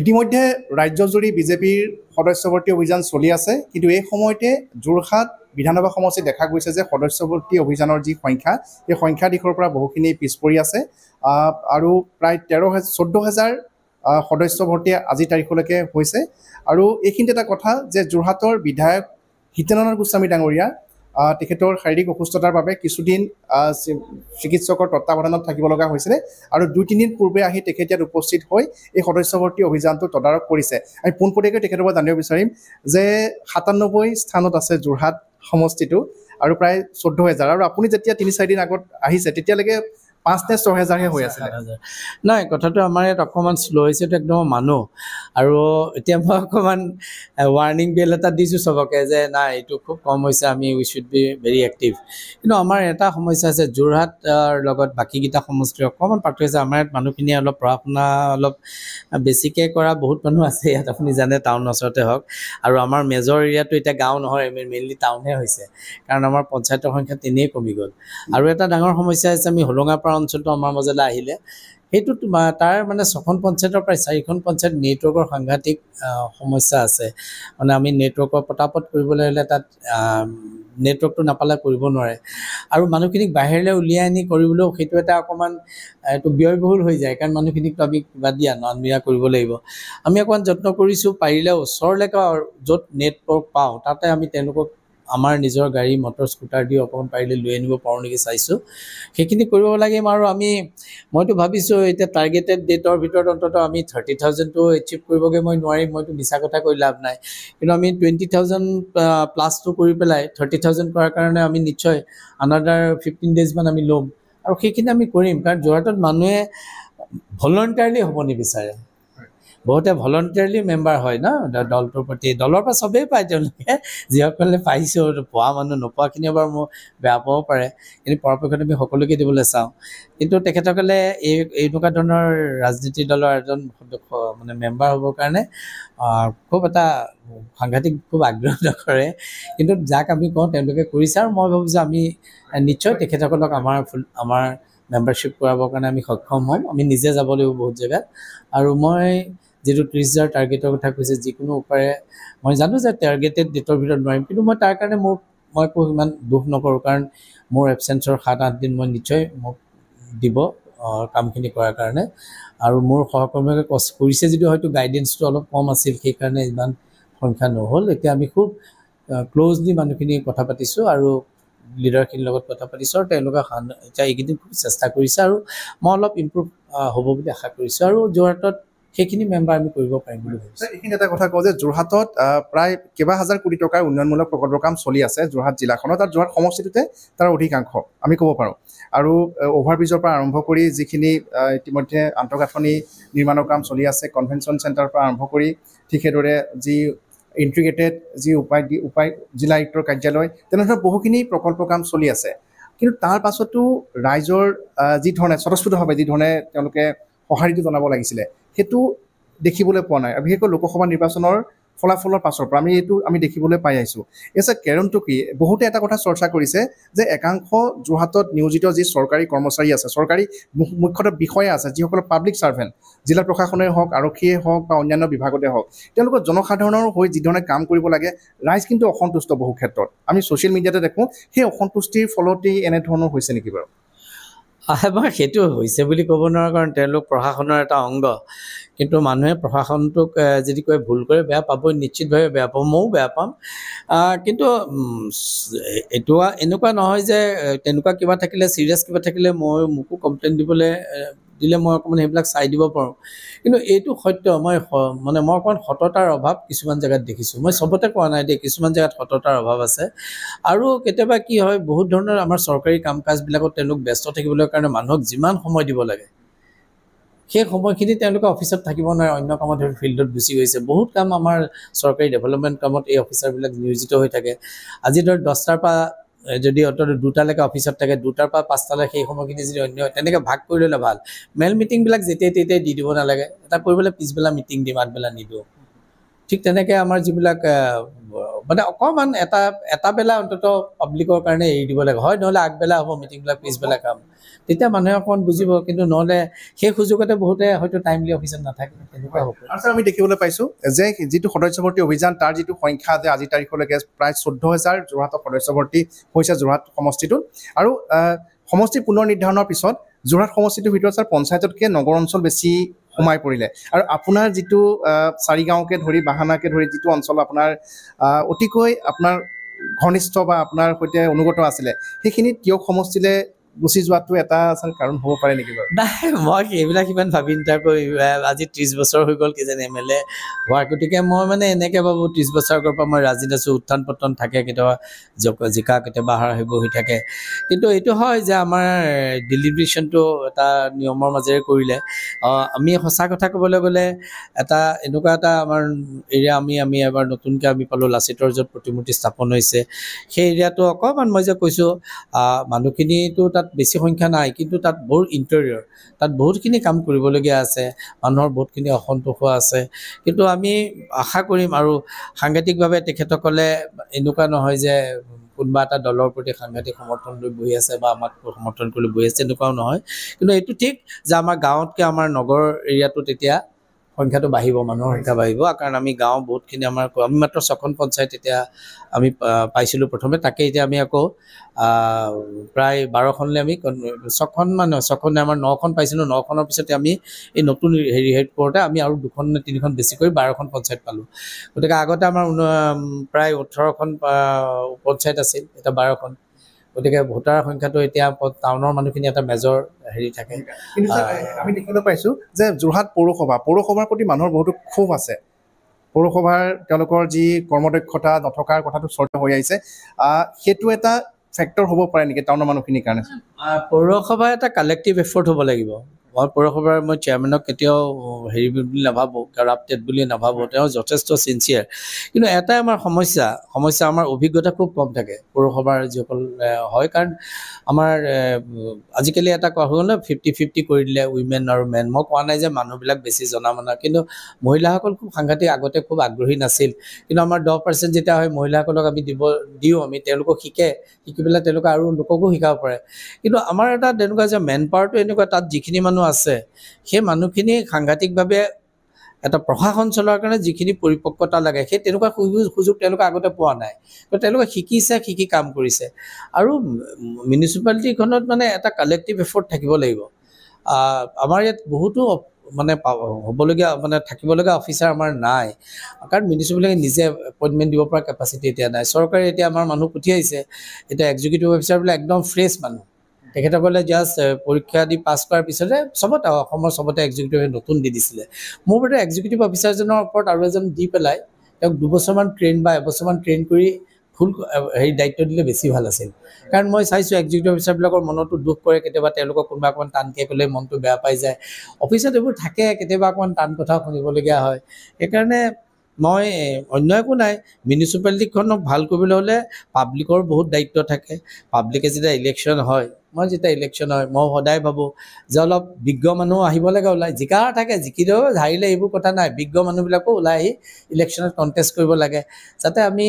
ইতিমধ্যে ৰাজ্যজুৰি বিজেপিৰ সদস্যভৰ্তি অভিযান চলি আছে কিন্তু এই সময়তে যোৰহাট বিধানসভা সমষ্টিত দেখা গৈছে যে সদস্যভৰ্তি অভিযানৰ যি সংখ্যা সেই সংখ্যা দিশৰ পৰা বহুখিনি পিছ পৰি আছে আৰু প্ৰায় তেৰ হেজাৰ চৈধ্য হাজাৰ ভৰ্তি আজি তাৰিখলৈকে হৈছে আৰু এইখিনিতে এটা কথা যে যোৰহাটৰ বিধায়ক হিতেনন্দ গোস্বামী ডাঙৰীয়া তেখেতৰ শাৰীৰিক অসুস্থতাৰ বাবে কিছুদিন চিকিৎসকৰ তত্বাৱধানত থাকিব লগা হৈছিলে আৰু দুই তিনিদিন পূৰ্বে আহি তেখেত ইয়াত উপস্থিত হৈ এই সদস্যভৰ্তি অভিযানটো তদাৰক কৰিছে আমি পোনপটীয়াকৈ তেখেতৰ পৰা জানিব বিচাৰিম যে সাতান্নব্বৈ স্থানত আছে যোৰহাট সমষ্টিটো আৰু প্ৰায় চৈধ্য হেজাৰ আৰু আপুনি যেতিয়া তিনি চাৰিদিন আগত আহিছে তেতিয়ালৈকে পাঁচনে ছয় হেজাৰহে হৈ আছে নাই কথাটো আমাৰ ইয়াত অকণমান শ্ল' হৈছেতো একদম মানুহ আৰু এতিয়া মই অকণমান ৱাৰ্ণিং বিল এটা দিছোঁ চবকে যে নাই এইটো খুব কম হৈছে আমি we should be very active কিন্তু আমাৰ এটা সমস্যা আছে যোৰহাটৰ লগত বাকীকেইটা সমষ্টিৰ অকণমান পাৰ্থক্য হৈছে আমাৰ ইয়াত মানুহখিনিয়ে অলপ পঢ়া শুনা অলপ বেছিকৈ কৰা বহুত মানুহ আছে ইয়াত আপুনি জানে টাউনৰ ওচৰতে হওক আৰু আমাৰ মেজৰ এৰিয়াটো এতিয়া গাঁও নহয় মেইনলি টাউনহে হৈছে কাৰণ আমাৰ পঞ্চায়তৰ সংখ্যা তেনেই কমি গ'ল আৰু এটা ডাঙৰ সমস্যা হৈছে আমি হোলোঙাৰ পৰা অঞ্চলটো আমাৰ মাজলৈ আহিলে সেইটোত তাৰ মানে ছখন পঞ্চায়তৰ প্ৰায় চাৰিখন পঞ্চায়ত নেটৱৰ্কৰ সাংঘাতিক সমস্যা আছে মানে আমি নেটৱৰ্কৰ পতাপত কৰিবলৈ হ'লে তাত নেটৱৰ্কটো নাপালে কৰিব নোৱাৰে আৰু মানুহখিনিক বাহিৰলৈ উলিয়াই আনি কৰিবলৈও সেইটো এটা অকণমান এইটো ব্যয়বহুল হৈ যায় কাৰণ মানুহখিনিকতো আমি কিবা দিয়া নানমিৰা কৰিব লাগিব আমি অকণমান যত্ন কৰিছোঁ পাৰিলে ওচৰলৈকে য'ত নেটৱৰ্ক পাওঁ তাতে আমি তেওঁলোকক আমাৰ নিজৰ গাড়ী মটৰ স্কুটাৰ দি অকণমান পাৰিলে লৈ আনিব পাৰোঁ নেকি চাইছোঁ সেইখিনি কৰিব লাগিম আৰু আমি মইতো ভাবিছোঁ এতিয়া টাৰ্গেটেড ডেটৰ ভিতৰত অন্তত আমি থাৰ্টি থাউজেণ্ডটো এচিভ কৰিবগৈ মই নোৱাৰিম মইতো মিছা কথা কৰি লাভ নাই কিন্তু আমি টুৱেণ্টি থাউজেণ্ড প্লাছটো কৰি পেলাই থাৰ্টি থাউজেণ্ড কৰাৰ কাৰণে আমি নিশ্চয় আনাডাৰ ফিফটিন ডেজমান আমি ল'ম আৰু সেইখিনি আমি কৰিম কাৰণ যোৰহাটত মানুহে ভলণ্টিয়াৰলি হ'ব নিবিচাৰে বহুতে ভলণ্টিয়াৰলি মেম্বাৰ হয় ন দলটোৰ প্ৰতি দলৰ পৰা চবেই পায় তেওঁলোকে যিসকলে পাইছোঁ পোৱা মানুহ নোপোৱাখিনিয়ে বাৰু মোৰ বেয়া পাব পাৰে কিন্তু পৰাপক্ষত আমি সকলোকে দিবলৈ চাওঁ কিন্তু তেখেতসকলে এই এনেকুৱা ধৰণৰ ৰাজনীতি দলৰ এজন মানে মেম্বাৰ হ'বৰ কাৰণে খুব এটা সাংঘাতিক খুব আগ্ৰহ নকৰে কিন্তু যাক আমি কওঁ তেওঁলোকে কৰিছে আৰু মই ভাবোঁ যে আমি নিশ্চয় তেখেতসকলক আমাৰ ফুল আমাৰ মেম্বাৰশ্বিপ কৰাবৰ কাৰণে আমি সক্ষম হ'ম আমি নিজে যাব লাগিব বহুত জেগাত আৰু মই যিটো ত্ৰিছ হাজাৰ টাৰ্গেটৰ কথা কৈছে যিকোনো উপায়ে মই জানো যে টাৰ্গেটেড ডেটৰ ভিতৰত নোৱাৰিম কিন্তু মই তাৰ কাৰণে মোৰ মই একো ইমান দুখ নকৰোঁ কাৰণ মোৰ এবচেঞ্চৰ সাত আঠ দিন মই নিশ্চয় মোক দিব কামখিনি কৰাৰ কাৰণে আৰু মোৰ সহকৰ্মীয়ে কষ্ট কৰিছে যদিও হয়তো গাইডেঞ্চটো অলপ কম আছিল সেইকাৰণে ইমান সংখ্যা নহ'ল এতিয়া আমি খুব ক্ল'জলি মানুহখিনি কথা পাতিছোঁ আৰু লিডাৰখিনিৰ লগত কথা পাতিছোঁ আৰু তেওঁলোকে এতিয়া এইকেইদিন খুব চেষ্টা কৰিছে আৰু মই অলপ ইম্প্ৰুভ হ'ব বুলি আশা কৰিছোঁ আৰু যোৰহাটত সেইখিনি মেম্বাৰ আমি কৰিব পাৰিম বুলি ভাবিছোঁ এইখিনি এটা কথা কওঁ যে যোৰহাটত প্ৰায় কেইবা হাজাৰ কোটি টকাৰ উন্নয়নমূলক প্ৰকল্পৰ কাম চলি আছে যোৰহাট জিলাখনত আৰু যোৰহাট সমষ্টিটোতে তাৰ অধিকাংশ আমি ক'ব পাৰোঁ আৰু অভাৰব্ৰিজৰ পৰা আৰম্ভ কৰি যিখিনি ইতিমধ্যে আন্তঃগাঁথনি নিৰ্মাণৰ কাম চলি আছে কনভেনশ্যন চেণ্টাৰৰ পৰা আৰম্ভ কৰি ঠিক সেইদৰে যি ইণ্টিগ্ৰেটেড যি উপায় দি উপায় জিলা আয়ুক্তৰ কাৰ্যালয় তেনেধৰণৰ বহুখিনি প্ৰকল্পৰ কাম চলি আছে কিন্তু তাৰ পাছতো ৰাইজৰ যিধৰণে স্বতঃস্ফূৰ্তভাৱে যিধৰণে তেওঁলোকে সঁহাৰিটো জনাব লাগিছিলে সেইটো দেখিবলৈ পোৱা নাই বিশেষকৈ লোকসভা নিৰ্বাচনৰ ফলাফলৰ পাছৰ পৰা আমি এইটো আমি দেখিবলৈ পাই আহিছোঁ এছে কেৰণটো কি বহুতে এটা কথা চৰ্চা কৰিছে যে একাংশ যোৰহাটত নিয়োজিত যি চৰকাৰী কৰ্মচাৰী আছে চৰকাৰী মুখ্যতঃ বিষয়া আছে যিসকল পাব্লিক ছাৰ্ভেণ্ট জিলা প্ৰশাসনেই হওক আৰক্ষীয়ে হওক বা অন্যান্য বিভাগতে হওক তেওঁলোকৰ জনসাধাৰণৰ হৈ যিধৰণে কাম কৰিব লাগে ৰাইজ কিন্তু অসন্তুষ্ট বহু ক্ষেত্ৰত আমি ছ'চিয়েল মিডিয়াতে দেখোঁ সেই অসন্তুষ্টিৰ ফলতেই এনেধৰণৰ হৈছে নেকি বাৰু মই সেইটো হৈছে বুলি ক'ব নোৱাৰোঁ কাৰণ তেওঁলোক প্ৰশাসনৰ এটা অংগ কিন্তু মানুহে প্ৰশাসনটোক যদি কয় ভুল কৰে বেয়া পাব নিশ্চিতভাৱে বেয়া পাম ময়ো বেয়া পাম কিন্তু এইটো এনেকুৱা নহয় যে তেনেকুৱা কিবা থাকিলে চিৰিয়াছ কিবা থাকিলে মই মোকো কমপ্লেইন দিবলৈ দিলে মই অকণমান সেইবিলাক চাই দিব পাৰোঁ কিন্তু এইটো সত্য মই মানে মই অকণমান সততাৰ অভাৱ কিছুমান জেগাত দেখিছোঁ মই চবতে কোৱা নাই দেই কিছুমান জেগাত সততাৰ অভাৱ আছে আৰু কেতিয়াবা কি হয় বহুত ধৰণৰ আমাৰ চৰকাৰী কাম কাজবিলাকত তেওঁলোক ব্যস্ত থাকিবলৈ কাৰণে মানুহক যিমান সময় দিব লাগে সেই সময়খিনি তেওঁলোকে অফিচত থাকিব নোৱাৰে অন্য কামত ফিল্ডত গুচি গৈছে বহুত কাম আমাৰ চৰকাৰী ডেভেলপমেণ্ট কামত এই অফিচাৰবিলাক নিয়োজিত হৈ থাকে আজি ধৰক দহটাৰ পৰা যদি অন্তত দুটালৈকে অফিচত থাকে দুটাৰ পৰা পাঁচটালৈ সেই সময়খিনি যদি অন্য তেনেকৈ ভাগ কৰি ল'লে ভাল মেল মিটিংবিলাক যেতিয়াই তেতিয়াই দি দিব নালাগে এটা কৰিবলৈ পিছবেলা মিটিং দিম আগবেলা নিদিওঁ ঠিক তেনেকৈ আমাৰ যিবিলাক মানে অকণমান এটা এটা বেলা অন্তত পাব্লিকৰ কাৰণে এৰি দিব লাগে হয় নহ'লে আগবেলা হ'ব মিটিংবিলাক পিছবেলা কাম তেতিয়া মানুহে অকণমান বুজিব কিন্তু নহ'লে সেই সুযোগতে বহুতে হয়তো টাইমলি অভিযান নাথাকে তেনেকুৱা হ'ব আৰু ছাৰ আমি দেখিবলৈ পাইছোঁ যে যিটো সদস্যভৰ্তী অভিযান তাৰ যিটো সংখ্যা যে আজিৰ তাৰিখলৈকে প্ৰায় চৈধ্য হেজাৰ যোৰহাটৰ সদস্যভৰ্তী হৈছে যোৰহাট সমষ্টিটোত আৰু সমষ্টি পুনৰ নিৰ্ধাৰণৰ পিছত যোৰহাট সমষ্টিটোৰ ভিতৰত ছাৰ পঞ্চায়ততকৈ নগৰ অঞ্চল বেছি সোমাই পৰিলে আৰু আপোনাৰ যিটো চাৰিগাঁওকে ধৰি বাহানাকে ধৰি যিটো অঞ্চল আপোনাৰ অতিকৈ আপোনাৰ ঘনিষ্ঠ বা আপোনাৰ সৈতে অনুগত আছিলে সেইখিনি তিয়ক সমষ্টিলে গুচি যোৱাটো এটা আচল কাৰণ হ'ব পাৰে নেকি বাৰু নাই মই সেইবিলাক ইমান ভাবি ইণ্টাৰভিউ আজি ত্ৰিছ বছৰ হৈ গ'ল কিজানি এম এল এ হোৱাৰ গতিকে মই মানে এনেকৈ ভাবোঁ ত্ৰিছ বছৰ আগৰ পৰা মই ৰাজনীতি আছোঁ উত্থান পতন থাকে কেতিয়াবা জিকা কেতিয়াবা হাৰ সেইবোৰ হৈ থাকে কিন্তু এইটো হয় যে আমাৰ ডিলিব্ৰেশ্যনটো এটা নিয়মৰ মাজেৰে কৰিলে আমি সঁচা কথা ক'বলৈ গ'লে এটা এনেকুৱা এটা আমাৰ এৰিয়া আমি আমি এবাৰ নতুনকৈ আমি পালোঁ লাচিতৰ য'ত প্ৰতিমূৰ্তি স্থাপন হৈছে সেই এৰিয়াটো অকণমান মই যে কৈছোঁ মানুহখিনিতো তাত তাত বেছি সংখ্যা নাই কিন্তু তাত বহুত ইণ্টেৰিয়ৰ তাত বহুতখিনি কাম কৰিবলগীয়া আছে মানুহৰ বহুতখিনি অসন্তোষ আছে কিন্তু আমি আশা কৰিম আৰু সাংঘাতিকভাৱে তেখেতসকলে এনেকুৱা নহয় যে কোনোবা এটা দলৰ প্ৰতি সাংঘাতিক সমৰ্থন লৈ বহি আছে বা আমাক সমৰ্থন কৰি বহি আছে তেনেকুৱাও নহয় কিন্তু এইটো ঠিক যে আমাৰ গাঁৱতকৈ আমাৰ নগৰ এৰিয়াটোত এতিয়া সংখ্যাটো বাঢ়িব মানুহৰ সংখ্যা বাঢ়িব কাৰণ আমি গাঁও বহুতখিনি আমাৰ আমি মাত্ৰ ছখন পঞ্চায়ত এতিয়া আমি পাইছিলোঁ প্ৰথমে তাকে এতিয়া আমি আকৌ প্ৰায় বাৰখনলৈ আমি ছখন মানে ছখন আমাৰ নখন পাইছিলোঁ নখনৰ পিছতে আমি এই নতুন হেৰি হেড কৰোঁতে আমি আৰু দুখন নে তিনিখন বেছিকৈ বাৰখন পঞ্চায়ত পালোঁ গতিকে আগতে আমাৰ প্ৰায় ওঠৰখন পঞ্চায়ত আছিল এতিয়া বাৰখন গতিকে ভোটাৰ সংখ্যাটো এতিয়া টাউনৰ মানুহখিনি এটা মেজৰ হেৰি থাকে আমি দেখিবলৈ পাইছোঁ যে যোৰহাট পৌৰসভা পৌৰসভাৰ প্ৰতি মানুহৰ বহুতো ক্ষোভ আছে পৌৰসভাৰ তেওঁলোকৰ যি কৰ্মদক্ষতা নথকাৰ কথাটো চৰ্চা হৈ আহিছে সেইটো এটা ফেক্টৰ হ'ব পাৰে নেকি টাউনৰ মানুহখিনিৰ কাৰণে পৌৰসভা এটা কালেক্টিভ এফৰ্ট হ'ব লাগিব মই পৌৰসভাৰ মই চেয়াৰমেনক কেতিয়াও হেৰি বুলি নাভাবোঁ কাৰো বুলি নাভাবোঁ তেওঁ যথেষ্ট চিনচিয়াৰ কিন্তু এটাই আমাৰ সমস্যা সমস্যা আমাৰ অভিজ্ঞতা খুব কম থাকে পৌৰসভাৰ যিসকল হয় কাৰণ আমাৰ আজিকালি এটা কোৱা হ'ল ফিফটি ফিফটি কৰি দিলে উইমেন আৰু মেন মই কোৱা নাই যে মানুহবিলাক বেছি জনা মনা কিন্তু মহিলাসকল খুব সাংঘাতিক আগতে খুব আগ্ৰহী নাছিল কিন্তু আমাৰ দহ পাৰ্চেণ্ট যেতিয়া হয় মহিলাসকলক আমি দিব দিওঁ আমি তেওঁলোকক শিকে শিকি পেলাই তেওঁলোকে আৰু লোককো শিকাব পাৰে কিন্তু আমাৰ এটা তেনেকুৱা যে মেন পাৱাৰটো এনেকুৱা তাত যিখিনি মানুহ আছে সেই মানুহখিনি সাংঘাতিকভাৱে এটা প্ৰশাসন চলোৱাৰ কাৰণে যিখিনি পৰিপক্কতা লাগে সেই তেনেকুৱা সুযোগ তেওঁলোকে আগতে পোৱা নাই তেওঁলোকে শিকিছে শিকি কাম কৰিছে আৰু মিউনিচিপালিটিখনত মানে এটা কালেক্টিভ এফৰ্ট থাকিব লাগিব আমাৰ ইয়াত বহুতো মানে হ'বলগীয়া মানে থাকিবলগীয়া অফিচাৰ আমাৰ নাই কাৰণ মিউনিচিপালিটি নিজে এপইণ্টমেণ্ট দিব পৰা কেপাচিটি এতিয়া নাই চৰকাৰে এতিয়া আমাৰ মানুহ পঠিয়াইছে এতিয়া এক্সিকিউটিভ অফিচাৰবিলাক একদম ফ্ৰেছ মানুহ তেখেতসকলে জাষ্ট পৰীক্ষা দি পাছ কৰাৰ পিছতে চবতে অসমৰ চবতে এক্সিকিউটিভে নতুন দি দিছিলে মোৰ বাবে এক্সিকিউটিভ অফিচাৰজনৰ ওপৰত আৰু এজন দি পেলাই তেওঁক দুবছৰমান ট্ৰেইন বা এবছৰমান ট্ৰেইন কৰি ফুল হেৰি দায়িত্ব দিলে বেছি ভাল আছিল কাৰণ মই চাইছোঁ এক্সিকিউটিভ অফিচাৰবিলাকৰ মনতো দুখ কৰে কেতিয়াবা তেওঁলোকক কোনোবা অকণমান টানকৈ ক'লে মনটো বেয়া পাই যায় অফিচত এইবোৰ থাকে কেতিয়াবা অকণমান টান কথাও শুনিবলগীয়া হয় সেইকাৰণে মই অন্য একো নাই মিউনিচিপালিটিখনক ভাল কৰিবলৈ হ'লে পাব্লিকৰ বহুত দায়িত্ব থাকে পাব্লিকে যেতিয়া ইলেকশ্যন হয় মই যেতিয়া ইলেকশ্যন হয় মই সদায় ভাবোঁ যে অলপ বিজ্ঞ মানুহ আহিব লাগে ওলাই জিকা থাকে জিকিলেও হাৰিলে এইবোৰ কথা নাই বিজ্ঞ মানুহবিলাকো ওলাই আহি ইলেকশ্যনত কণ্টেষ্ট কৰিব লাগে যাতে আমি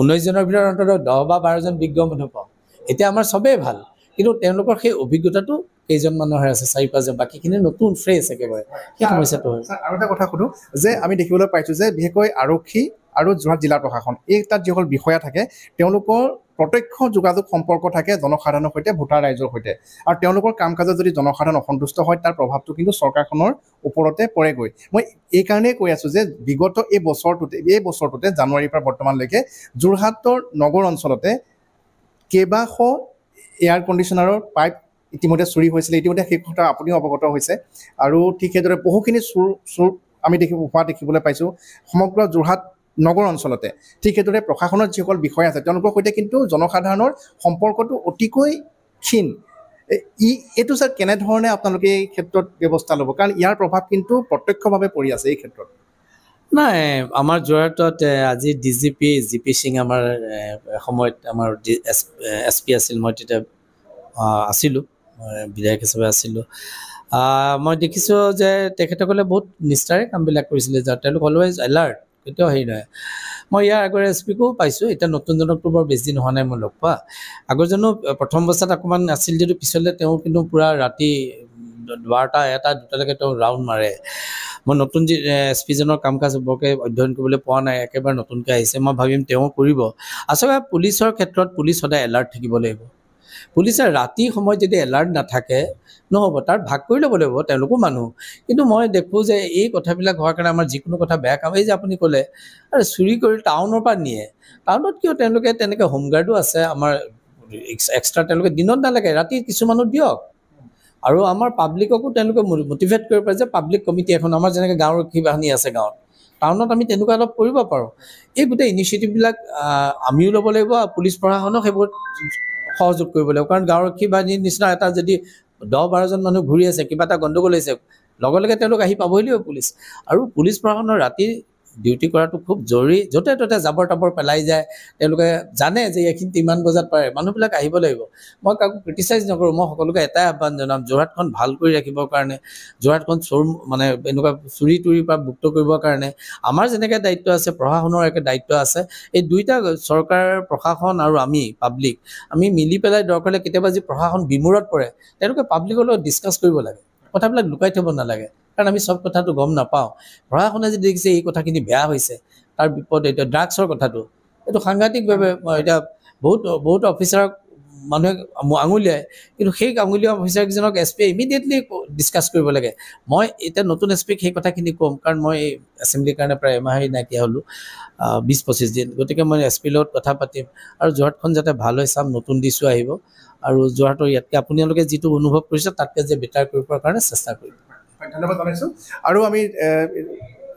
ঊনৈছজনৰ ভিতৰত অন্ততঃ দহ বা বাৰজন বিজ্ঞ মানুহ পাওঁ এতিয়া আমাৰ চবেই ভাল কিন্তু তেওঁলোকৰ সেই অভিজ্ঞতাটো কেইজন মানুহৰ আছে চাৰি পাঁচজন বাকীখিনি নতুন ফ্ৰেছ একেবাৰে সেই সমস্যাটো হয় আৰু এটা কথা সোধো যে আমি দেখিবলৈ পাইছোঁ যে বিশেষকৈ আৰক্ষী আৰু যোৰহাট জিলা প্ৰশাসন এই তাত যিসকল বিষয়া থাকে তেওঁলোকৰ প্ৰত্যক্ষ যোগাযোগ সম্পৰ্ক থাকে জনসাধাৰণৰ সৈতে ভোটাৰ ৰাইজৰ সৈতে আৰু তেওঁলোকৰ কাম কাজত যদি জনসাধাৰণ অসন্তুষ্ট হয় তাৰ প্ৰভাৱটো কিন্তু চৰকাৰখনৰ ওপৰতে পৰেগৈ মই এইকাৰণেই কৈ আছোঁ যে বিগত এই বছৰটোতে এই বছৰটোতে জানুৱাৰীৰ পৰা বৰ্তমানলৈকে যোৰহাটৰ নগৰ অঞ্চলতে কেইবাশ এয়াৰ কণ্ডিশ্যনাৰৰ পাইপ ইতিমধ্যে চুৰি হৈছিলে ইতিমধ্যে সেই কথা আপুনিও অৱগত হৈছে আৰু ঠিক সেইদৰে বহুখিনি চোৰ চোৰ আমি দেখি হোৱা দেখিবলৈ পাইছোঁ সমগ্ৰ যোৰহাট নগৰ অঞ্চলতে ঠিক সেইদৰে প্ৰশাসনৰ যিসকল বিষয়া আছে তেওঁলোকৰ সৈতে কিন্তু জনসাধাৰণৰ সম্পৰ্কটো অতিকৈ ক্ষীণ ই এইটো ছাৰ কেনেধৰণে আপোনালোকে এই ক্ষেত্ৰত ব্যৱস্থা ল'ব কাৰণ ইয়াৰ প্ৰভাৱ কিন্তু প্ৰত্যক্ষভাৱে পৰি আছে এই ক্ষেত্ৰত নাই আমাৰ যোৰহাটত আজি D G P G P Singh আমাৰ সময়ত আমাৰ এছ পি আছিল মই তেতিয়া আছিলোঁ বিধায়ক হিচাপে আছিলোঁ মই দেখিছোঁ যে তেখেতসকলে বহুত নিষ্ঠাৰে কামবিলাক কৰিছিলে যাৰ তেওঁলোক অলৱেজ এলাৰ্ট কেতিয়াও হেৰি নহয় মই ইয়াৰ আগৰ এছ পিকো পাইছোঁ এতিয়া নতুনজনকতো বৰ বেছি হোৱা নাই মই লগ পোৱা আগৰজনো প্ৰথম অৱস্থাত অকণমান আছিল যদিও পিছলৈ তেওঁ কিন্তু পূৰা ৰাতি বাৰটা এটা দুটালৈকে তেওঁ ৰাউণ্ড মাৰে মই নতুন যি এছ পিজনৰ কাম কাজ বৰকৈ অধ্যয়ন কৰিবলৈ পোৱা নাই একেবাৰে নতুনকৈ আহিছে মই ভাবিম তেওঁ কৰিব আচলতে পুলিচৰ ক্ষেত্ৰত পুলিচ সদায় এলাৰ্ট থাকিব লাগিব পুলিচে ৰাতি সময়ত যদি এলাৰ্ট নাথাকে নহ'ব তাৰ ভাগ কৰি ল'ব লাগিব তেওঁলোকো মানুহ কিন্তু মই দেখোঁ যে এই কথাবিলাক হোৱাৰ কাৰণে আমাৰ যিকোনো কথা বেয়া কাম এই যে আপুনি ক'লে আৰু চুৰি কৰি টাউনৰ পৰা নিয়ে টাউনত কিয় তেওঁলোকে তেনেকৈ হোমগাৰ্ডো আছে আমাৰ এক্সট্ৰা তেওঁলোকে দিনত নালাগে ৰাতি কিছুমানো দিয়ক আৰু আমাৰ পাব্লিককো তেওঁলোকে মটিভেট কৰিব পাৰে যে পাব্লিক কমিটি এখন আমাৰ যেনেকৈ গাঁৱৰ বাহিনী আছে গাঁৱত টাউনত আমি তেনেকুৱা অলপ কৰিব পাৰোঁ এই গোটেই ইনিচিয়েটিভবিলাক আমিও ল'ব লাগিব আৰু পুলিচ প্ৰশাসনক সেইবোৰত সহযোগ কৰিব লাগিব কাৰণ গাঁৱৰ বাহিনীৰ নিচিনা এটা যদি দহ বাৰজন মানুহ ঘূৰি আছে কিবা এটা গণ্ডগোল হৈছে লগে লগে তেওঁলোক আহি পাবহি লাগিব পুলিচ আৰু পুলিচ প্ৰশাসনৰ ৰাতি ডিউটি কৰাটো খুব জৰুৰী য'তে ত'তে জাবৰ তাবৰ পেলাই যায় তেওঁলোকে জানে যে এইখিনিত ইমান বজাত পাৰে মানুহবিলাক আহিব লাগিব মই কাকো ক্ৰিটিচাইজ নকৰোঁ মই সকলোকে এটাই আহ্বান জনাম যোৰহাটখন ভাল কৰি ৰাখিবৰ কাৰণে যোৰহাটখন চোৰ মানে এনেকুৱা চুৰি তুৰিৰ পৰা মুক্ত কৰিবৰ কাৰণে আমাৰ যেনেকৈ দায়িত্ব আছে প্ৰশাসনৰ একে দায়িত্ব আছে এই দুয়োটা চৰকাৰ প্ৰশাসন আৰু আমি পাব্লিক আমি মিলি পেলাই দৰকাৰ হ'লে কেতিয়াবা যি প্ৰশাসন বিমূৰত পৰে তেওঁলোকে পাব্লিকৰ লগত ডিছকাছ কৰিব লাগে কথাবিলাক লুকাই থ'ব নালাগে কাৰণ আমি চব কথাটো গম নাপাওঁ পঢ়া শুনা যদি দেখিছে এই কথাখিনি বেয়া হৈছে তাৰ বিপদে এতিয়া ড্ৰাগছৰ কথাটো এইটো সাংঘাতিকভাৱে এতিয়া বহুত বহুত অফিচাৰক মানুহে আঙুলিয়াই কিন্তু সেই আঙুলিয়া অফিচাৰকেইজনক এছ পিয়ে ইমিডিয়েটলি ডিছকাছ কৰিব লাগে মই এতিয়া নতুন এছ পিক সেই কথাখিনি ক'ম কাৰণ মই এছেম্বলিৰ কাৰণে প্ৰায় এমাহেই নাইকিয়া হ'লোঁ বিছ পঁচিছ দিন গতিকে মই এছ পিৰ লগত কথা পাতিম আৰু যোৰহাটখন যাতে ভাল হৈ চাম নতুন দিছোঁ আহিব আৰু যোৰহাটৰ ইয়াতকৈ আপোনালোকে যিটো অনুভৱ কৰিছে তাতকৈ যে বেটাৰ কৰিবৰ কাৰণে চেষ্টা কৰিম ধন্যবাদ জনাইছোঁ আৰু আমি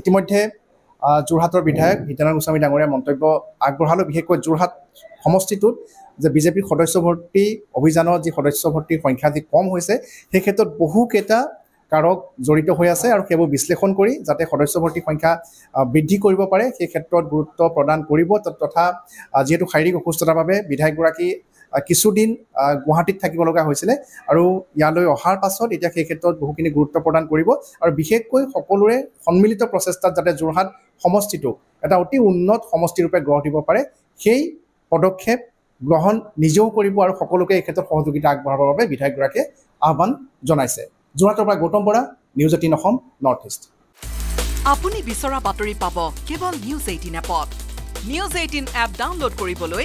ইতিমধ্যে যোৰহাটৰ বিধায়ক হিতেনাৰ গোস্বামী ডাঙৰীয়া মন্তব্য আগবঢ়ালোঁ বিশেষকৈ যোৰহাট সমষ্টিটোত যে বিজেপিৰ সদস্য ভৰ্তি অভিযানৰ যি সদস্য ভৰ্তিৰ সংখ্যা যি কম হৈছে সেই ক্ষেত্ৰত বহুকেইটা কাৰক জড়িত হৈ আছে আৰু সেইবোৰ বিশ্লেষণ কৰি যাতে সদস্য ভৰ্তিৰ সংখ্যা বৃদ্ধি কৰিব পাৰে সেই ক্ষেত্ৰত গুৰুত্ব প্ৰদান কৰিব তথা যিহেতু শাৰীৰিক অসুস্থতাৰ বাবে বিধায়কগৰাকী কিছুদিন গুৱাহাটীত থাকিব লগা হৈছিলে আৰু ইয়ালৈ অহাৰ পাছত এতিয়া সেই ক্ষেত্ৰত বহুখিনি গুৰুত্ব প্ৰদান কৰিব আৰু বিশেষকৈ সকলোৰে সন্মিলিত প্ৰচেষ্টাত যাতে যোৰহাট সমষ্টিটো এটা অতি উন্নত সমষ্টিৰূপে গঢ় দিব পাৰে সেই পদক্ষেপ গ্ৰহণ নিজেও কৰিব আৰু সকলোকে এই ক্ষেত্ৰত সহযোগিতা আগবঢ়াবৰ বাবে বিধায়কগৰাকীয়ে আহ্বান জনাইছে যোৰহাটৰ পৰা Gautam Bora news eighteen Assam north east আপুনি বিচৰা বাতৰি পাব কেৱল নিউজ এইটিন এপত নিউজ এইটিন এপ ডাউনলোড কৰিবলৈ